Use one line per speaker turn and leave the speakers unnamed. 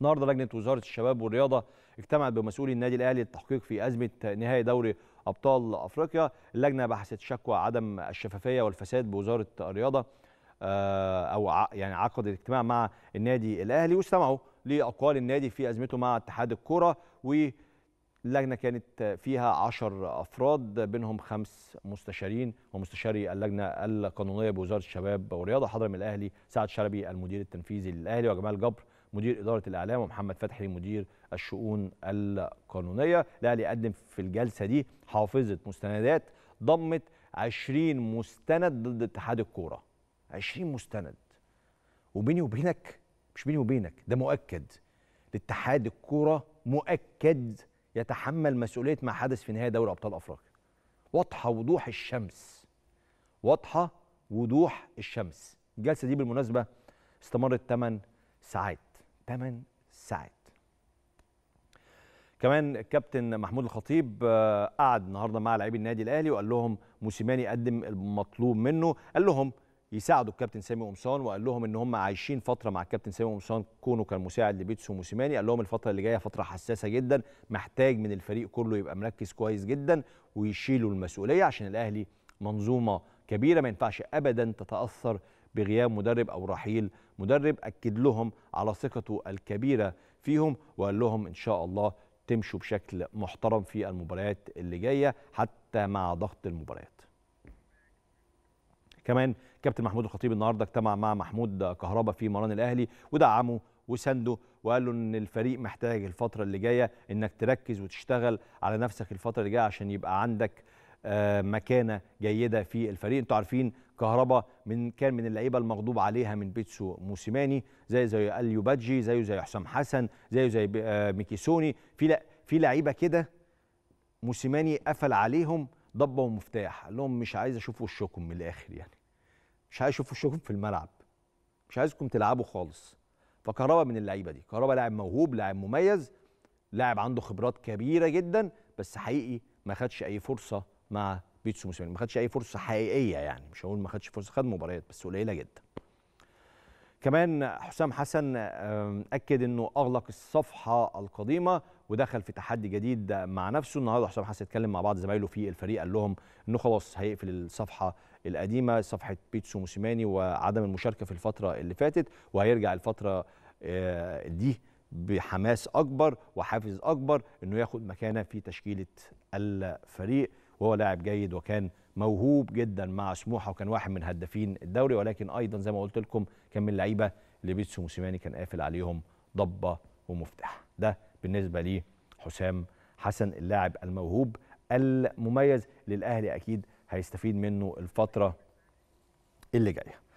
النهارده لجنه وزاره الشباب والرياضه اجتمعت بمسؤولي النادي الاهلي للتحقيق في ازمه نهائي دوري ابطال افريقيا اللجنه بحثت شكوى عدم الشفافيه والفساد بوزاره الرياضه آه، او يعني عقد اجتماع مع النادي الاهلي واستمعوا لاقوال النادي في ازمته مع اتحاد الكره واللجنه كانت فيها 10 افراد بينهم خمس مستشارين ومستشاري اللجنه القانونيه بوزاره الشباب والرياضه حضرم الاهلي سعد شلبي المدير التنفيذي للاهلي وجمال جبر مدير إدارة الإعلام ومحمد فتحي مدير الشؤون القانونية الأهلي قدم في الجلسة دي حافظة مستندات ضمت 20 مستند ضد اتحاد الكورة 20 مستند وبيني وبينك مش بيني وبينك ده مؤكد الاتحاد الكورة مؤكد يتحمل مسؤولية ما حدث في نهائي دوري أبطال أفريقيا واضحة وضوح الشمس واضحة وضوح الشمس الجلسة دي بالمناسبة استمرت 8 ساعات 8 ساعات كمان الكابتن محمود الخطيب آه، قعد النهارده مع لاعبي النادي الاهلي وقال لهم موسيماني قدم المطلوب منه قال لهم يساعدوا الكابتن سامي قمصان وقال لهم ان هم عايشين فتره مع الكابتن سامي قمصان كونه كان مساعد لبيتسو موسيماني قال لهم الفتره اللي جايه فتره حساسه جدا محتاج من الفريق كله يبقى مركز كويس جدا ويشيلوا المسؤوليه عشان الاهلي منظومه كبيره ما ينفعش ابدا تتاثر بغياب مدرب او رحيل مدرب اكد لهم على ثقته الكبيره فيهم وقال لهم ان شاء الله تمشوا بشكل محترم في المباريات اللي جايه حتى مع ضغط المباريات كمان كابتن محمود الخطيب النهارده اجتمع مع محمود كهربا في مران الاهلي ودعمه وسنده وقال له ان الفريق محتاج الفتره اللي جايه انك تركز وتشتغل على نفسك الفتره اللي جايه عشان يبقى عندك آه، مكانه جيده في الفريق انتوا عارفين كهربا من كان من اللعيبه المغضوب عليها من بيتسو موسيماني زي زي اليو بادجي زيه زي حسام حسن زيه زي آه، ميكيسوني في لا في لعيبه كده موسيماني قفل عليهم ضبه ومفتاح قال لهم مش عايز اشوف وشكم من الاخر يعني مش عايز اشوف وشكم في الملعب مش عايزكم تلعبوا خالص فكهربا من اللعيبه دي كهربا لاعب موهوب لاعب مميز لاعب عنده خبرات كبيره جدا بس حقيقي ما خدش اي فرصه مع بيتسو موسيماني ما خدش اي فرصه حقيقيه يعني مش هقول ما خدش فرصه خد مباريات بس قليله جدا كمان حسام حسن اكد انه اغلق الصفحه القديمه ودخل في تحدي جديد مع نفسه النهارده حسام حسن اتكلم مع بعض زمايله في الفريق قال لهم انه خلاص هيقفل الصفحه القديمه صفحه بيتسو موسيماني وعدم المشاركه في الفتره اللي فاتت وهيرجع الفتره آه، دي بحماس اكبر وحافز اكبر انه ياخد مكانه في تشكيله الفريق وهو لاعب جيد وكان موهوب جدا مع سموحه وكان واحد من هدافين الدوري ولكن ايضا زي ما قلت لكم كان من اللعيبه اللي بيتسو موسيماني كان قافل عليهم ضبه ومفتاح ده بالنسبه لي حسام حسن اللاعب الموهوب المميز للاهلي اكيد هيستفيد منه الفتره اللي جايه